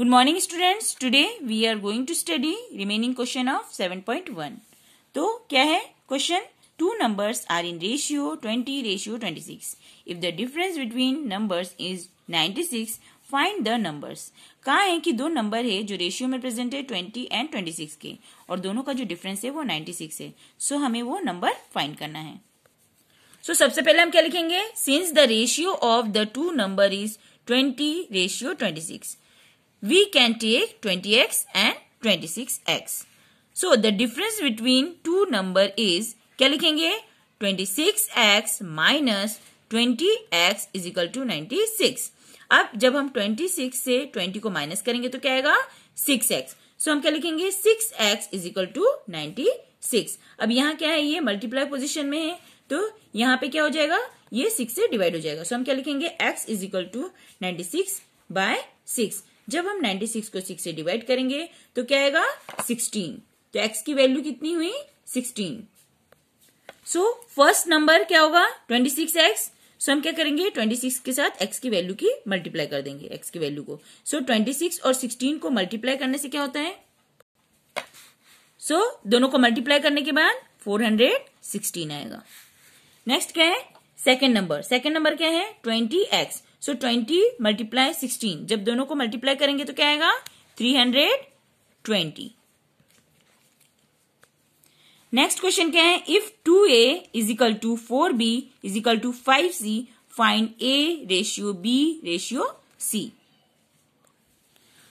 Good morning students. Today we are going to study remaining question of 7.1. तो क्या है question two numbers are in ratio 20 ratio 26 if the difference between numbers is 96 find the numbers कहा है कि दो number है जो ratio में प्रेजेंट है 20 एंड 26 के और दोनों का जो डिफरेंस है वो 96 है सो so, हमें वो नंबर फाइंड करना है सो so, सबसे पहले हम क्या लिखेंगे since the ratio of the two number is 20 ratio 26 we can take 20x and 26x. So the difference between two number is क्या लिखेंगे 26x minus 20x is equal to 96. अब जब हम 26 से 20 को माइनस करेंगे तो क्या आएगा 6x. सो so हम क्या लिखेंगे 6x इज इक्वल टू 96. अब यहाँ क्या है ये मल्टीप्लाई पोजिशन में है तो यहाँ पे क्या हो जाएगा ये 6 से डिवाइड हो जाएगा सो so हम क्या लिखेंगे x is equal to ninety six by six जब हम 96 को 6 से डिवाइड करेंगे तो क्या आएगा 16 तो x की वैल्यू कितनी हुई 16 सो फर्स्ट नंबर क्या होगा 26x सो so, हम क्या करेंगे 26 के साथ x की वैल्यू की मल्टीप्लाई कर देंगे x की वैल्यू को सो so, 26 और 16 को मल्टीप्लाई करने से क्या होता है सो so, दोनों को मल्टीप्लाई करने के बाद 416 आएगा नेक्स्ट क्या है सेकेंड नंबर सेकेंड नंबर क्या है 20x so twenty multiply sixteen जब दोनों को मल्टीप्लाई करेंगे तो क्या आएगा three hundred twenty next question क्या है if two A is equal to four B is equal to five C find A ratio B ratio C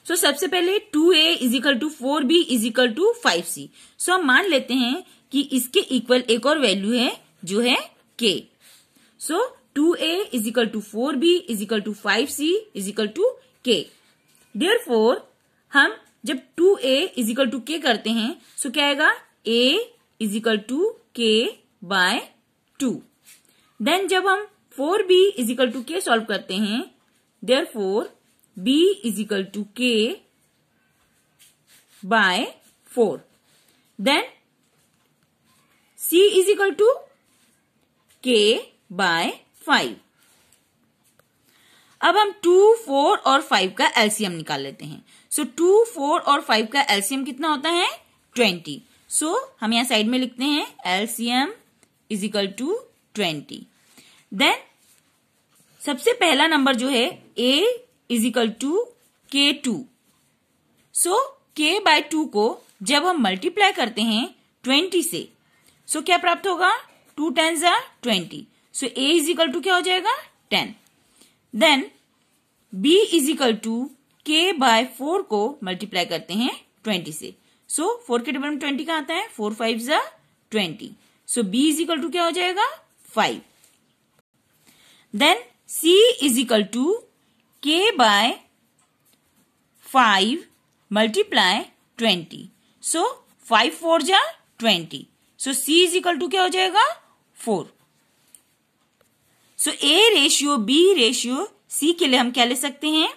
so सबसे पहले two A is equal to four B is equal to five C so हम मान लेते हैं कि इसके equal एक और वैल्यू है जो है K so so, two A is equal to four B is equal to five C is equal to K therefore हम जब two A is equal to K करते हैं सो क्या आएगा A is equal to K by two then जब हम four B is equal to K solve करते हैं therefore B is equal to K by four then C is equal to K by five अब हम to four और five का एल्सियम निकाल लेते हैं सो टू फोर और फाइव का एल्सियम कितना होता है ट्वेंटी सो so, हम यहां साइड में लिखते हैं LCM is equal to twenty then सबसे पहला नंबर जो है A is equal to K two so K by to को जब हम मल्टीप्लाई करते हैं ट्वेंटी से सो so, क्या प्राप्त होगा two tens are twenty so A is equal to क्या हो जाएगा ten then B is equal to K by four को मल्टीप्लाई करते हैं ट्वेंटी से सो so, फोर के टेबल में ट्वेंटी का आता है फोर फाइव जा twenty so B is equal to क्या हो जाएगा five then C is equal to K by five multiply twenty so five four जा twenty so C is equal to क्या हो जाएगा four so A ratio B ratio C के लिए हम क्या ले सकते हैं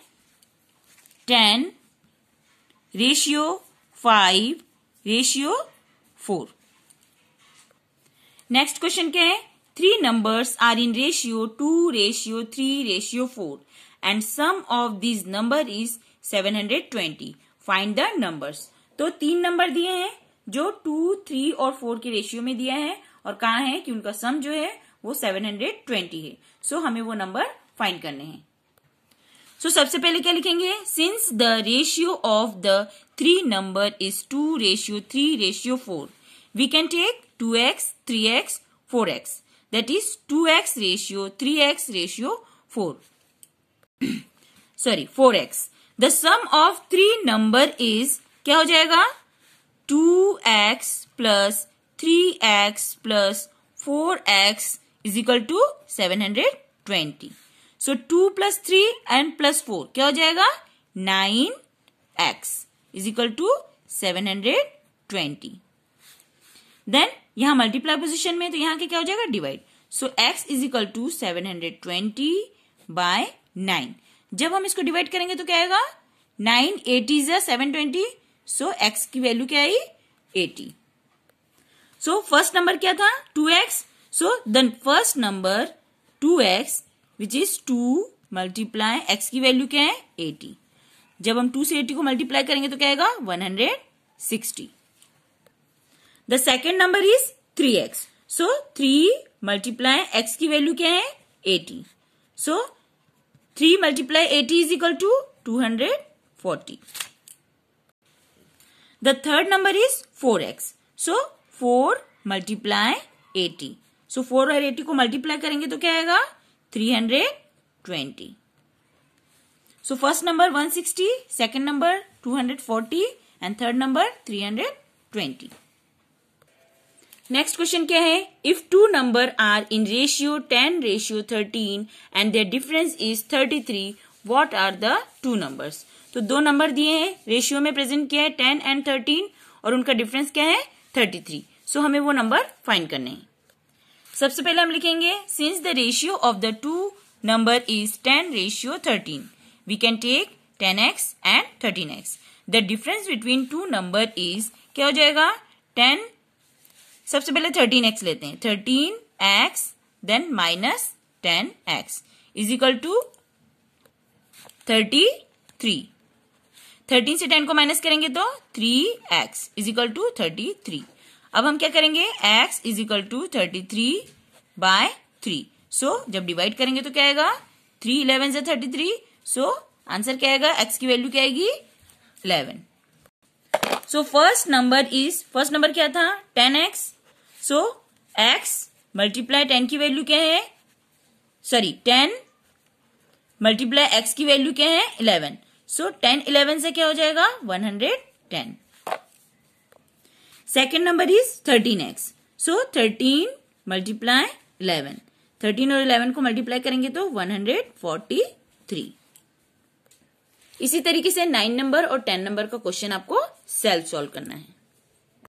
ten ratio five ratio four next question क्या है three numbers are in ratio two ratio three ratio four and sum of this number is seven hundred twenty find the numbers तो तीन नंबर दिए हैं जो टू थ्री और four के रेशियो में दिया है और कहा है कि उनका सम जो है वो ट्वेंटी है सो so, हमें वो नंबर फाइंड करने हैं सो so, सबसे पहले क्या लिखेंगे since the ratio of the three number is two ratio three ratio four we can take two x three x four x that is two x ratio three x ratio four sorry four x the sum of three number is क्या हो जाएगा two x plus three x plus four x is equal to seven hundred twenty so two plus three and plus four क्या हो जाएगा nine x is equal to seven hundred twenty then यहां multiply position में तो यहां के क्या हो जाएगा divide so x is equal to seven hundred twenty by nine जब हम इसको डिवाइड करेंगे तो क्या आएगा nine eighty is seven twenty so x की वैल्यू क्या आई एटी सो फर्स्ट नंबर क्या था two x So the first number 2x which is 2 multiply x की वैल्यू क्या है 80 जब हम 2 से 80 को मल्टीप्लाई करेंगे तो क्या आएगा 160 the second number is three x so three multiply x की वैल्यू क्या है 80 so three multiply eighty is equal to two hundred forty the third number is four x so four multiply eighty so four और eighty को multiply करेंगे तो क्या आएगा three hundred twenty so first number one sixty second number two hundred forty and third number three hundred twenty next question क्या है if two number are in ratio ten ratio thirteen and the difference is thirty three what are the two numbers तो दो number दिए हैं ratio में present किया है ten and thirteen और उनका डिफरेंस क्या है थर्टी थ्री सो हमें वो नंबर फाइंड करने हैं सबसे पहले हम लिखेंगे since the ratio of the two number is ten ratio thirteen we can take ten x and thirteen x the difference between two number is क्या हो जाएगा टेन सबसे पहले थर्टीन एक्स लेते हैं thirteen x then minus ten x is equal to thirty three thirteen से ten को minus करेंगे तो three x is equal to thirty three अब हम क्या करेंगे x is equal to thirty three by three so जब डिवाइड करेंगे तो क्या आएगा थ्री इलेवन से थर्टी थ्री सो आंसर क्या आएगा एक्स की वैल्यू क्या आएगी eleven so first number is first number क्या था ten x so x multiply ten की वैल्यू क्या है सॉरी टेन मल्टीप्लाई एक्स की वैल्यू क्या है इलेवन सो टेन इलेवन से क्या हो जाएगा one hundred ten second number is thirteen x so thirteen multiply eleven thirteen और इलेवन को मल्टीप्लाई करेंगे तो वन हंड्रेड फोर्टी थ्री इसी तरीके से नाइन नंबर और टेन नंबर का क्वेश्चन आपको सेल्फ सॉल्व करना है